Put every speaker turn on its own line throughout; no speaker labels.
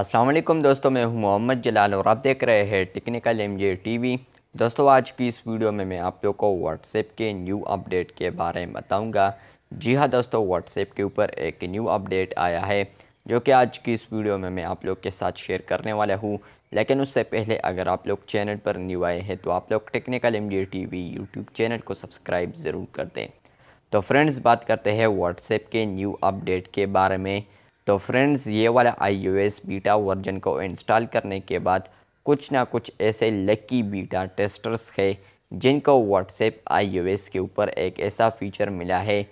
असलम दोस्तों मैं हूं मोहम्मद जलाल और आप देख रहे हैं technical M J T V दोस्तों आज की इस वीडियो में मैं आप लोग को व्हाट्सएप के न्यू अपडेट के बारे में बताऊंगा जी हाँ दोस्तों व्हाट्सएप के ऊपर एक न्यू अपडेट आया है जो कि आज की इस वीडियो में मैं आप लोग के साथ शेयर करने वाला हूँ लेकिन उससे पहले अगर आप लोग चैनल पर न्यू आए हैं तो आप लोग technical M J T V YouTube channel को सब्सक्राइब ज़रूर कर दें तो फ्रेंड्स बात करते हैं व्हाट्सएप के न्यू अपडेट के बारे में तो फ्रेंड्स ये वाला I O S beta version को इंस्टॉल करने के बाद कुछ ना कुछ ऐसे लकी बीटा टेस्टर्स है जिनको व्हाट्सएप आईओएस के ऊपर एक ऐसा फीचर मिला है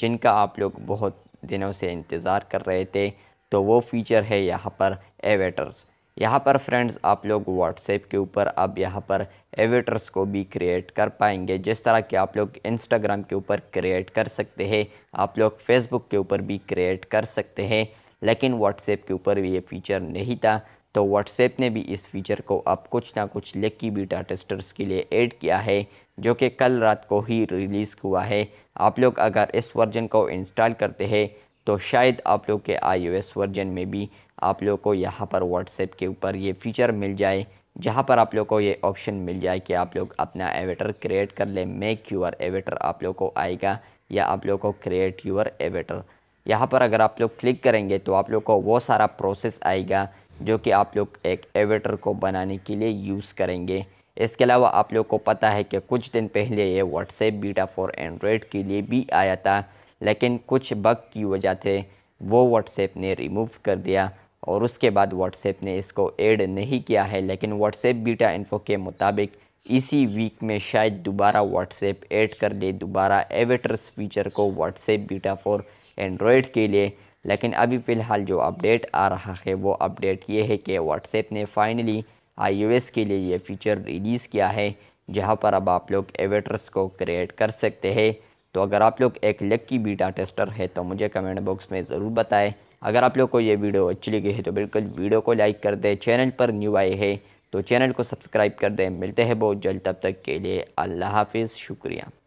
जिनका आप लोग बहुत दिनों से इंतज़ार कर रहे थे तो वो फीचर है यहाँ पर एवेटर्स यहाँ पर फ्रेंड्स आप लोग व्हाट्सएप के ऊपर अब यहाँ पर एवेटर्स को भी क्रिएट कर पाएंगे जिस तरह के आप लोग इंस्टाग्राम के ऊपर क्रिएट कर सकते हैं आप लोग फेसबुक के ऊपर भी क्रिएट कर सकते हैं लेकिन व्हाट्सएप के ऊपर ये फीचर नहीं था तो व्हाट्सएप ने भी इस फीचर को अब कुछ ना कुछ लेकी बीटा टेस्टर्स के लिए ऐड किया है जो कि कल रात को ही रिलीज़ हुआ है आप लोग अगर इस वर्जन को इंस्टॉल करते हैं तो शायद आप लोग के आईओएस वर्जन में भी आप लोग को यहाँ पर व्हाट्सएप के ऊपर ये फीचर मिल जाए जहाँ पर आप लोग को ये ऑप्शन मिल जाए कि आप लोग अपना एवेटर क्रिएट कर लें मेक यूर एवेटर आप लोग को आएगा या आप लोग को क्रिएट यूर एवेटर यहाँ पर अगर आप लोग क्लिक करेंगे तो आप लोग को वो सारा प्रोसेस आएगा जो कि आप लोग एक एवेटर को बनाने के लिए यूज़ करेंगे इसके अलावा आप लोग को पता है कि कुछ दिन पहले ये व्हाट्सएप बीटा फॉर एंड्रॉयड के लिए भी आया था लेकिन कुछ बग की वजह से वो व्हाट्सएप ने रिमूव कर दिया और उसके बाद व्हाट्सएप ने इसको ऐड नहीं किया है लेकिन व्हाट्सएप बीटा इन्फो के मुताबिक इसी वीक में शायद दोबारा व्हाट्सएप ऐड कर दे दोबारा एवेटर्स फीचर को व्हाट्सएप बीटा फॉर एंड्रॉयड के लिए लेकिन अभी फ़िलहाल जो अपडेट आ रहा है वो अपडेट ये है कि व्हाट्सएप ने फाइनली आईओएस के लिए ये फ़ीचर रिलीज़ किया है जहाँ पर अब आप लोग एवेटर्स को क्रिएट कर सकते हैं तो अगर आप लोग एक लक्की बीटा टेस्टर है तो मुझे कमेंट बॉक्स में ज़रूर बताएं अगर आप लोग को ये वीडियो अच्छी लगी है तो बिल्कुल वीडियो को लाइक कर दें चैनल पर न्यू आए हैं तो चैनल को सब्सक्राइब कर दें मिलते हैं बहुत जल्द तब तक के लिए अल्लाह हाफिज़ शुक्रिया